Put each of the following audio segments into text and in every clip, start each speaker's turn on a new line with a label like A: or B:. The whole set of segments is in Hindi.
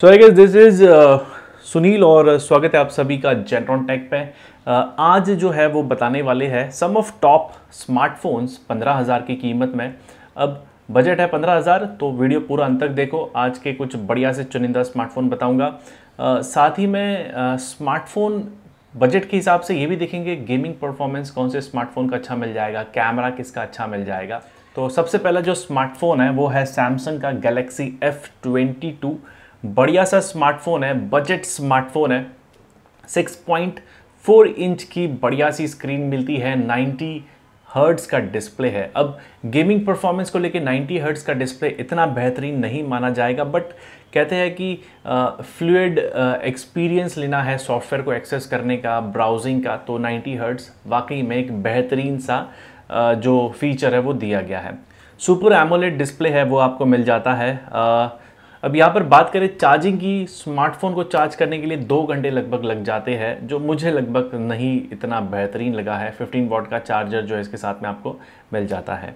A: so I guess this is Sunil और स्वागत है आप सभी का जेंट्रॉन टेक पे uh, आज जो है वो बताने वाले हैं सम ऑफ टॉप स्मार्टफोन्स पंद्रह हज़ार की कीमत में अब बजट है पंद्रह हज़ार तो वीडियो पूरा अंत तक देखो आज के कुछ बढ़िया से चुनिंदा स्मार्टफोन बताऊंगा uh, साथ ही मैं स्मार्टफोन uh, बजट के हिसाब से ये भी देखेंगे गेमिंग परफॉर्मेंस कौन से स्मार्टफोन का अच्छा मिल जाएगा कैमरा किसका अच्छा मिल जाएगा तो सबसे पहला जो स्मार्टफोन है वो है सैमसंग का गैलेक्सी एफ़ ट्वेंटी टू बढ़िया सा स्मार्टफोन है बजट स्मार्टफोन है 6.4 इंच की बढ़िया सी स्क्रीन मिलती है 90 हर्ट्स का डिस्प्ले है अब गेमिंग परफॉर्मेंस को लेके 90 हर्ट्स का डिस्प्ले इतना बेहतरीन नहीं माना जाएगा बट कहते हैं कि फ्लूड एक्सपीरियंस लेना है सॉफ्टवेयर को एक्सेस करने का ब्राउजिंग का तो 90 हर्ट्स वाकई में एक बेहतरीन सा uh, जो फीचर है वो दिया गया है सुपर एमोलेट डिस्प्ले है वो आपको मिल जाता है uh, अब यहाँ पर बात करें चार्जिंग की स्मार्टफोन को चार्ज करने के लिए दो घंटे लगभग लग जाते हैं जो मुझे लगभग नहीं इतना बेहतरीन लगा है 15 वॉट का चार्जर जो है इसके साथ में आपको मिल जाता है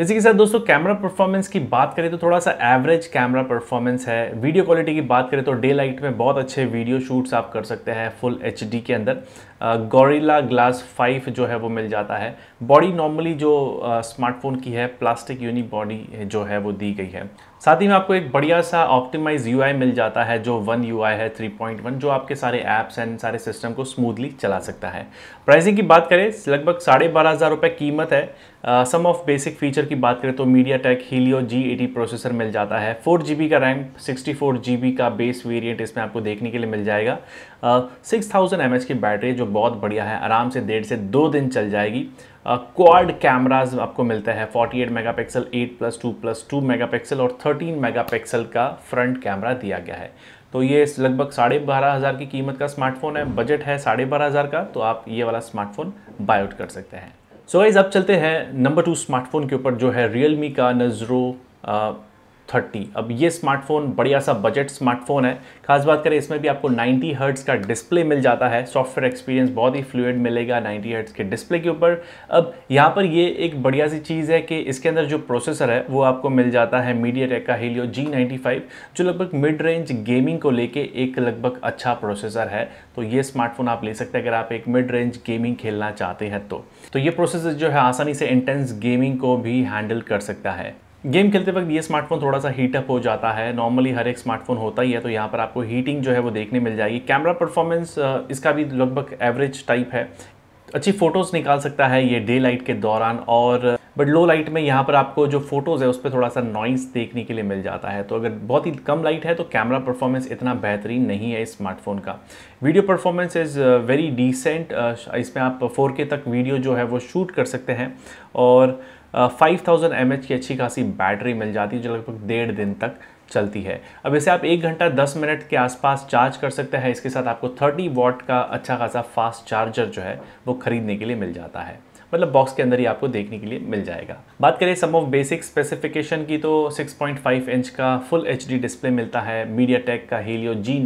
A: इसी के साथ दोस्तों कैमरा परफॉर्मेंस की बात करें तो थोड़ा सा एवरेज कैमरा परफॉर्मेंस है वीडियो क्वालिटी की बात करें तो डे लाइट में बहुत अच्छे वीडियो शूट्स आप कर सकते हैं फुल एच के अंदर गोरिल्ला ग्लास फाइव जो है वो मिल जाता है बॉडी नॉर्मली जो स्मार्टफोन की है प्लास्टिक यूनि बॉडी जो है वो दी गई है साथ ही में आपको एक बढ़िया सा ऑप्टिमाइज यू मिल जाता है जो वन यू है 3.1 जो आपके सारे ऐप्स एंड सारे सिस्टम को स्मूथली चला सकता है प्राइसिंग की बात करें लगभग साढ़े बारह हज़ार रुपये कीमत है सम ऑफ बेसिक फीचर की बात करें तो MediaTek Helio G eighty processor मिल जाता है फोर जी का रैम सिक्सटी फोर जी का बेस वेरियंट इसमें आपको देखने के लिए मिल जाएगा सिक्स थाउजेंड एम की बैटरी जो बहुत बढ़िया है आराम से डेढ़ से दो दिन चल जाएगी क्वाड कैमराज आपको मिलता है 48 megapixel 8 plus two plus two megapixel और 13 मेगापिक्सल का फ्रंट कैमरा दिया गया है तो ये लगभग साढ़े बारह हज़ार की कीमत का स्मार्टफोन है बजट है साढ़े बारह हज़ार का तो आप ये वाला स्मार्टफोन बायआउट कर सकते हैं सो so गाइज अब चलते हैं नंबर टू स्मार्टफोन के ऊपर जो है रियल का नज़रो थर्टी अब ये स्मार्टफोन बढ़िया सा बजट स्मार्टफोन है खास बात करें इसमें भी आपको 90 हर्ट्स का डिस्प्ले मिल जाता है सॉफ्टवेयर एक्सपीरियंस बहुत ही फ्लूड मिलेगा 90 हर्ट्स के डिस्प्ले के ऊपर अब यहाँ पर ये एक बढ़िया सी चीज़ है कि इसके अंदर जो प्रोसेसर है वो आपको मिल जाता है मीडिया का हेलियो जी जो लगभग मिड रेंज गेमिंग को लेकर एक लगभग अच्छा प्रोसेसर है तो ये स्मार्टफोन आप ले सकते हैं अगर आप एक मिड रेंज गेमिंग खेलना चाहते हैं तो, तो ये प्रोसेसर जो है आसानी से इंटेंस गेमिंग को भी हैंडल कर सकता है गेम खेलते वक्त ये स्मार्टफोन थोड़ा सा हीटअप हो जाता है नॉर्मली हर एक स्मार्टफोन होता ही है तो यहाँ पर आपको हीटिंग जो है वो देखने मिल जाएगी कैमरा परफॉर्मेंस इसका भी लगभग एवरेज टाइप है अच्छी फ़ोटोज़ निकाल सकता है ये डे लाइट के दौरान और बट लो लाइट में यहाँ पर आपको जो फोटोज़ है उस पर थोड़ा सा नॉइस देखने के लिए मिल जाता है तो अगर बहुत ही कम लाइट है तो कैमरा परफॉर्मेंस इतना बेहतरीन नहीं है इस स्मार्टफोन का video performance is very decent इसमें आप फोर तक वीडियो जो है वो शूट कर सकते हैं और फाइव थाउजेंड एम एच की अच्छी खासी बैटरी मिल जाती है जो लगभग डेढ़ दिन तक चलती है अब इसे आप एक घंटा दस मिनट के आसपास चार्ज कर सकते हैं इसके साथ आपको थर्टी वॉट का अच्छा खासा फास्ट चार्जर जो है वो ख़रीदने के लिए मिल जाता है मतलब बॉक्स के अंदर ही आपको देखने के लिए मिल जाएगा बात करें सम ऑफ बेसिक स्पेसिफिकेशन की तो 6.5 इंच का फुल एच डिस्प्ले मिलता है मीडिया टेक का हीलियो जी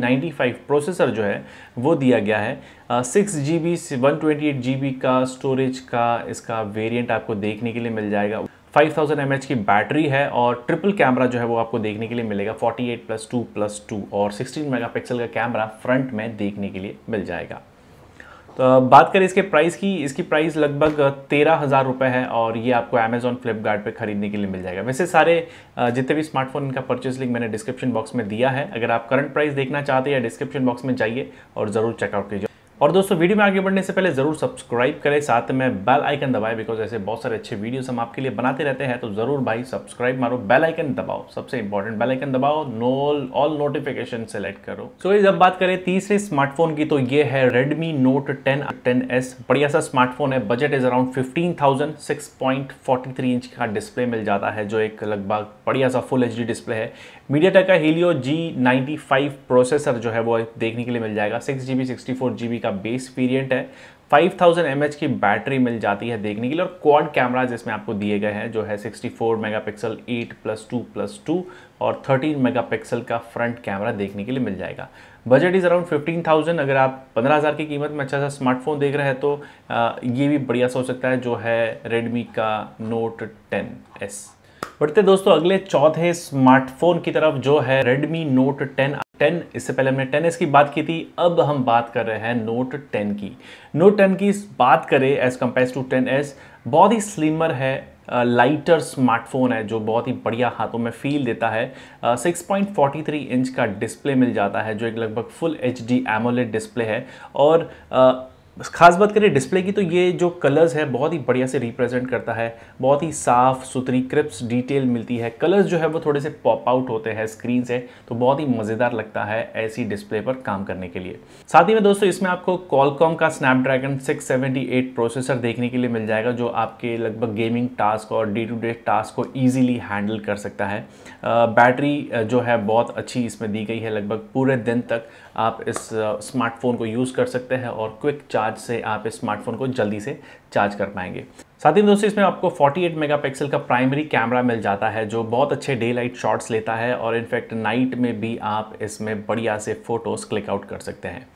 A: प्रोसेसर जो है वो दिया गया है six G B one twenty का स्टोरेज का इसका वेरियंट आपको देखने के लिए मिल जाएगा 5000 थाउजेंड की बैटरी है और ट्रिपल कैमरा जो है वो आपको देखने के लिए मिलेगा 48 प्लस टू प्लस टू और 16 मेगापिक्सल का कैमरा फ्रंट में देखने के लिए मिल जाएगा तो बात करें इसके प्राइस की इसकी प्राइस लगभग तेरह हज़ार रुपये है और ये आपको अमेज़ॉन फ्लिपकार्ट पे ख़रीदने के लिए मिल जाएगा वैसे सारे जितने भी स्मार्टफोन इनका परचेज लिंक मैंने डिस्क्रिप्शन बॉक्स में दिया है अगर आप करंट प्राइस देखना चाहते हैं या डिस्क्रिप्शन बॉक्स में जाइए और ज़रूर चेकआउट कीजिए और दोस्तों वीडियो में आगे बढ़ने से पहले ज़रूर सब्सक्राइब करें साथ में बेल आइकन दबाएं बिकॉज ऐसे बहुत सारे अच्छे वीडियोस हम आपके लिए बनाते रहते हैं तो ज़रूर भाई सब्सक्राइब मारो बेल आइकन दबाओ सबसे इंपॉर्टेंट बेल आइकन दबाओ नो ऑल नोटिफिकेशन सेलेक्ट करो सो so, जब बात करें तीसरे स्मार्टफोन की तो ये है Redmi Note ten ten S बढ़िया सा स्मार्टफोन है budget is around fifteen inch का डिस्प्ले मिल जाता है जो एक लगभग बढ़िया सा फुल एच डिस्प्ले है मीडिया टेक का Helio G ninety five processor जो है वो देखने के लिए मिल जाएगा six G B sixty four G B का बेस पीरियंट है 5000 थाउजेंड की बैटरी मिल जाती है देखने के लिए और क्वाड कैमराज इसमें आपको दिए गए हैं जो है 64 megapixel 8 plus two plus two और 13 मेगापिक्सल का फ्रंट कैमरा देखने के लिए मिल जाएगा बजट इज़ अराउंड 15,000 अगर आप 15,000 की कीमत में अच्छा सा स्मार्टफोन देख रहे हैं तो ये भी बढ़िया सा हो सकता है जो है रेडमी का नोट टेन एस बढ़ते दोस्तों अगले चौथे स्मार्टफोन की तरफ जो है Redmi Note 10 टेन इससे पहले हमने टेन एस की बात की थी अब हम बात कर रहे हैं नोट टेन की नोट टेन की बात करें as compare to ten S बहुत ही स्लिमर है लाइटर स्मार्टफोन है जो बहुत ही बढ़िया हाथों में फील देता है six point forty three inch का डिस्प्ले मिल जाता है जो एक लगभग full H D AMOLED display है और खास बात करें डिस्प्ले की तो ये जो कलर्स है बहुत ही बढ़िया से रिप्रेजेंट करता है बहुत ही साफ़ सुथरी क्रिप्स डिटेल मिलती है कलर्स जो है वो थोड़े से पॉप आउट होते हैं स्क्रीन से तो बहुत ही मज़ेदार लगता है ऐसी डिस्प्ले पर काम करने के लिए साथ ही में दोस्तों इसमें आपको कॉलकॉम का स्नैपड्रैगन सिक्स प्रोसेसर देखने के लिए मिल जाएगा जो आपके लगभग गेमिंग टास्क और डे टू डे टास्क को ईजिली हैंडल कर सकता है बैटरी जो है बहुत अच्छी इसमें दी गई है लगभग पूरे दिन तक आप इस स्मार्टफोन को यूज़ कर सकते हैं और क्विक चार्ज चार्ज से आप स्मार्टफोन को जल्दी से चार्ज कर पाएंगे साथ ही दोस्तों इसमें आपको 48 मेगापिक्सल का प्राइमरी कैमरा मिल जाता है जो बहुत अच्छे डे लाइट शॉट्स लेता है और इनफैक्ट नाइट में भी आप इसमें बढ़िया से फ़ोटोज़ क्लिक आउट कर सकते हैं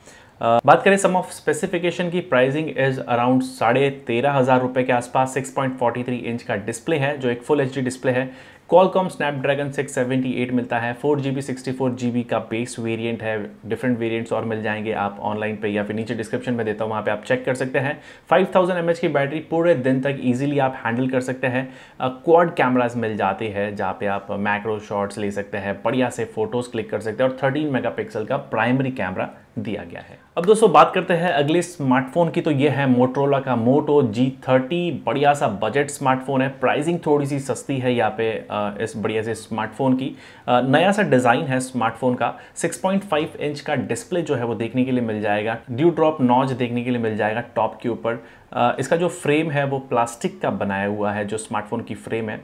A: Uh, बात करें सम ऑफ स्पेसिफिकेशन की प्राइसिंग इज अराउंड साढ़े तेरह हज़ार रुपये के आसपास 6.43 इंच का डिस्प्ले है जो एक फुल एचडी डिस्प्ले है Qualcomm Snapdragon six seventy eight मिलता है four G B sixty four G B का बेस वेरिएंट है डिफरेंट वेरिएंट्स और मिल जाएंगे आप ऑनलाइन पे या फिर नीचे डिस्क्रिप्शन में देता हूँ वहाँ पे आप चेक कर सकते हैं फाइव थाउजेंड एम एच की बैटरी पूरे दिन तक ईजिली आप हैंडल कर सकते हैं क्वाड कैमराज मिल जाते हैं जहाँ पे आप मैक्रो शॉट्स ले सकते हैं बढ़िया से फोटोज़ क्लिक कर सकते हैं और थर्टीन मेगा का प्राइमरी कैमरा दिया गया है अब दोस्तों बात करते हैं अगले स्मार्टफोन की तो ये है मोटरोला का मोटो G30 थर्टी बढ़िया सा बजट स्मार्टफोन है प्राइसिंग थोड़ी सी सस्ती है यहाँ पे इस बढ़िया से स्मार्टफोन की नया सा डिज़ाइन है स्मार्टफोन का 6.5 इंच का डिस्प्ले जो है वो देखने के लिए मिल जाएगा ड्यू ड्रॉप नॉज देखने के लिए मिल जाएगा टॉप के ऊपर इसका जो फ्रेम है वो प्लास्टिक का बनाया हुआ है जो स्मार्टफोन की फ्रेम है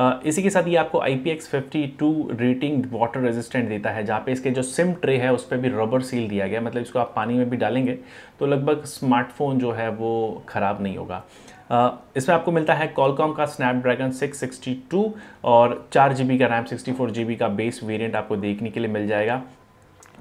A: इसी के साथ ये आपको I P X fifty two rating water resistant देता है जहाँ पे इसके जो सिम ट्रे है उस पर भी रबर सील दिया गया मतलब इसको आप पानी में भी डालेंगे तो लगभग स्मार्टफोन जो है वो ख़राब नहीं होगा Uh, इसमें आपको मिलता है कॉलकॉम का स्नैपड्रैगन 662 और चार जी का रैम 64 जी का बेस वेरिएंट आपको देखने के लिए मिल जाएगा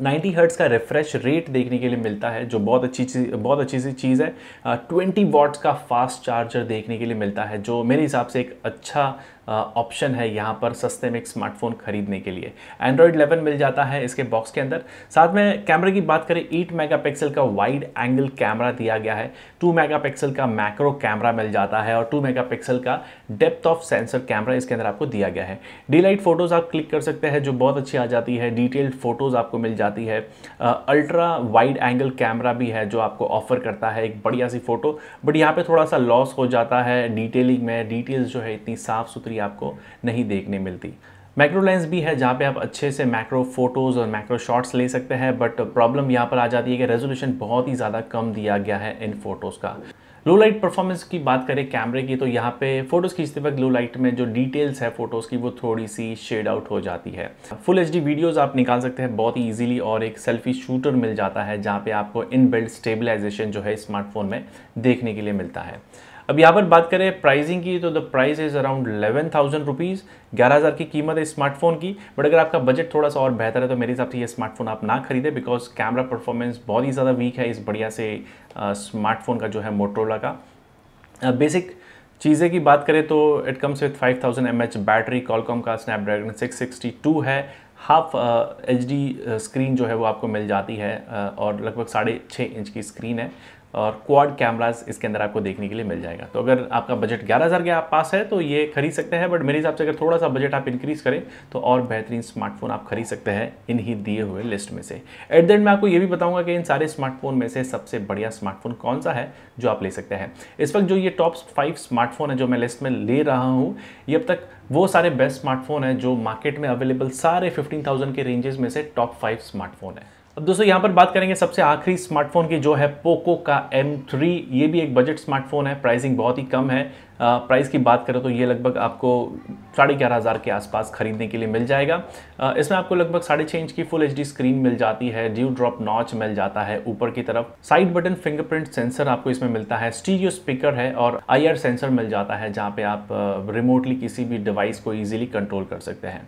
A: 90 हर्ट्स का रिफ्रेश रेट देखने के लिए मिलता है जो बहुत अच्छी चीज़ बहुत अच्छी सी चीज़ है uh, 20 वॉट्स का फास्ट चार्जर देखने के लिए मिलता है जो मेरे हिसाब से एक अच्छा ऑप्शन है यहाँ पर सस्ते में एक स्मार्टफोन खरीदने के लिए एंड्रॉयड 11 मिल जाता है इसके बॉक्स के अंदर साथ में कैमरे की बात करें 8 मेगापिक्सल का वाइड एंगल कैमरा दिया गया है 2 मेगापिक्सल का मैक्रो कैमरा मिल जाता है और 2 मेगापिक्सल का डेप्थ ऑफ सेंसर कैमरा इसके अंदर आपको दिया गया है डी लाइट फ़ोटोज़ आप क्लिक कर सकते हैं जो बहुत अच्छी आ जाती है डिटेल्ड फ़ोटोज़ आपको मिल जाती है अल्ट्रा वाइड एंगल कैमरा भी है जो आपको ऑफर करता है एक बढ़िया सी फ़ोटो बट यहाँ पर थोड़ा सा लॉस हो जाता है डिटेलिंग में डिटेल्स जो है इतनी साफ़ सुथरी वाली आपको नहीं देखने मिलती मैक्रो लेंस भी है जहाँ पे आप अच्छे से मैक्रो फोटोज़ और मैक्रो शॉट्स ले सकते हैं बट प्रॉब्लम यहाँ पर आ जाती है कि रेजोल्यूशन बहुत ही ज़्यादा कम दिया गया है इन फ़ोटोज़ का लो लाइट परफॉर्मेंस की बात करें कैमरे की तो यहाँ पे फोटोज़ खींचते वक्त लो लाइट में जो डिटेल्स है फोटोज़ की वो थोड़ी सी शेड आउट हो जाती है फुल एच डी आप निकाल सकते हैं बहुत ही ईजिली और एक सेल्फी शूटर मिल जाता है जहाँ पर आपको इन बिल्ड स्टेबलाइजेशन जो है स्मार्टफोन में देखने के लिए मिलता है अब यहाँ पर बात करें प्राइसिंग की तो the price is around eleven thousand rupees ग्यारह हज़ार की कीमत है स्मार्टफोन की बट अगर आपका बजट थोड़ा सा और बेहतर है तो मेरे हिसाब से ये स्मार्टफोन आप ना खरीदें बिकॉज कैमरा परफॉर्मेंस बहुत ही ज़्यादा वीक है इस बढ़िया से स्मार्टफोन का जो है मोटरोला का बेसिक uh, चीज़ें की बात करें तो it comes with 5000 thousand battery Qualcomm का स्नैपड्रैगन 662 है हाफ एच डी स्क्रीन जो है वो आपको मिल जाती है uh, और लगभग साढ़े छः इंच की स्क्रीन है और क्वाड कैमराज इसके अंदर आपको देखने के लिए मिल जाएगा तो अगर आपका बजट ग्यारह हज़ार के आप पास है तो ये खरीद सकते हैं बट मेरे हिसाब से अगर थोड़ा सा बजट आप इंक्रीज़ करें तो और बेहतरीन स्मार्टफोन आप खरीद सकते हैं इन्हीं दिए हुए लिस्ट में से एट द एंड मैं आपको ये भी बताऊंगा कि इन सारे स्मार्टफोन में से सबसे बढ़िया स्मार्टफोन कौन सा है जो आप ले सकते हैं इस वक्त जो ये टॉप फाइव स्मार्टफोन है जो मैं लिस्ट में ले रहा हूँ ये अब तक वो सारे बेस्ट स्मार्टफोन है जो मार्केट में अवेलेबल सारे फिफ्टीन के रेंजेस में से टॉप फाइव स्मार्टफोन है अब दोस्तों यहाँ पर बात करेंगे सबसे आखिरी स्मार्टफोन की जो है पोको का M3 ये भी एक बजट स्मार्टफोन है प्राइसिंग बहुत ही कम है प्राइस की बात करें तो ये लगभग आपको साढ़े ग्यारह हज़ार के आसपास खरीदने के लिए मिल जाएगा इसमें आपको लगभग साढ़े छः इंच की फुल एच स्क्रीन मिल जाती है ड्यू ड्रॉप नॉच मिल जाता है ऊपर की तरफ साइड बटन फिंगरप्रिंट सेंसर आपको इसमें मिलता है स्टीरियो स्पीकर है और आई सेंसर मिल जाता है जहाँ पे आप रिमोटली किसी भी डिवाइस को ईजिली कंट्रोल कर सकते हैं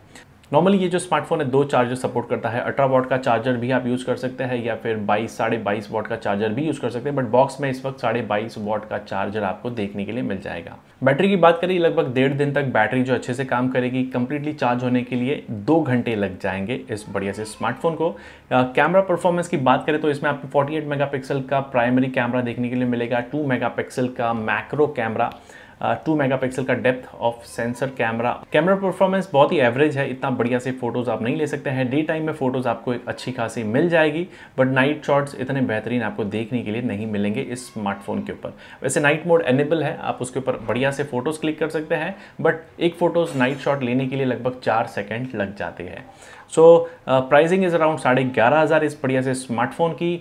A: नॉर्मली ये जो स्मार्टफोन है दो चार्जर सपोर्ट करता है अठारह वॉट का चार्जर भी आप यूज़ कर सकते हैं या फिर बाईस साढ़े बाईस वॉट का चार्जर भी यूज़ कर सकते हैं बट बॉक्स में इस वक्त साढ़े बाईस वॉट का चार्जर आपको देखने के लिए मिल जाएगा बैटरी की बात करें लगभग डेढ़ दिन तक बैटरी जो अच्छे से काम करेगी कंप्लीटली चार्ज होने के लिए दो घंटे लग जाएंगे इस बढ़िया से स्मार्टफोन को कैमरा परफॉर्मेंस की बात करें तो इसमें आपको फोर्टी एट मेगापिक्सल का प्राइमरी कैमरा देखने के लिए मिलेगा टू मेगापिक्सल का macro camera two uh, pixel का depth of sensor camera camera performance बहुत ही एवरेज है इतना बढ़िया से फोटोज़ आप नहीं ले सकते हैं डे टाइम में फ़ोटोज़ आपको एक अच्छी खासी मिल जाएगी बट नाइट शॉट्स इतने बेहतरीन आपको देखने के लिए नहीं मिलेंगे इस स्मार्टफोन के ऊपर वैसे नाइट मोड एनेबल है आप उसके ऊपर बढ़िया से फ़ोटोज़ क्लिक कर सकते हैं बट एक फ़ोटोज़ नाइट शॉट लेने के लिए लगभग चार सेकेंड लग जाते हैं सो प्राइसिंग इज़ अराउंड साढ़े ग्यारह हज़ार इस बढ़िया से स्मार्टफोन की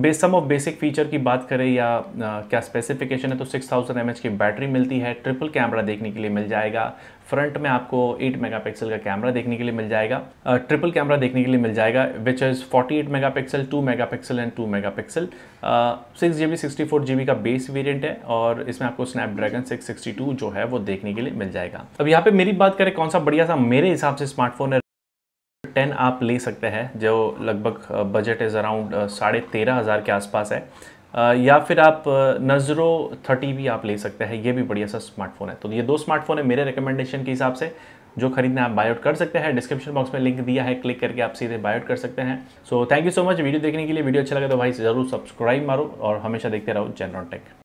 A: base some of basic feature की बात करें या uh, क्या स्पेसिफिकेशन है तो सिक्स थाउजेंड एम एच की बैटरी मिलती है ट्रिपल कैमरा देखने के लिए मिल जाएगा फ्रंट में आपको 8 मेगापिक्सल का कैमरा देखने के लिए मिल जाएगा ट्रिपल uh, कैमरा देखने के लिए मिल जाएगा which is 48 two mega pixel and two mega pixel six G B sixty four G B का बेस वेरियंट है और इसमें आपको स्नैपड्रैगन टू जो है वो देखने के लिए मिल जाएगा अब यहाँ पे मेरी बात करें कौन सा बढ़िया सा मेरे हिसाब से स्मार्टफोन है टेन आप ले सकते हैं जो लगभग बजट इज़ अराउंड साढ़े तेरह हज़ार के आसपास है या फिर आप नज़रो थर्टी भी आप ले सकते हैं ये भी बढ़िया सा स्मार्टफोन है तो ये दो स्मार्टफोन है मेरे रिकमेंडेशन के हिसाब से जो खरीदना आप बायआउट कर सकते हैं डिस्क्रिप्शन बॉक्स में लिंक दिया है क्लिक करके आप सीधे बायआउट कर सकते हैं so thank you so much video देखने के लिए वीडियो अच्छा लगे तो भाई ज़रूर सब्सक्राइब मारो और हमेशा देखते रहो जेनरॉन टेक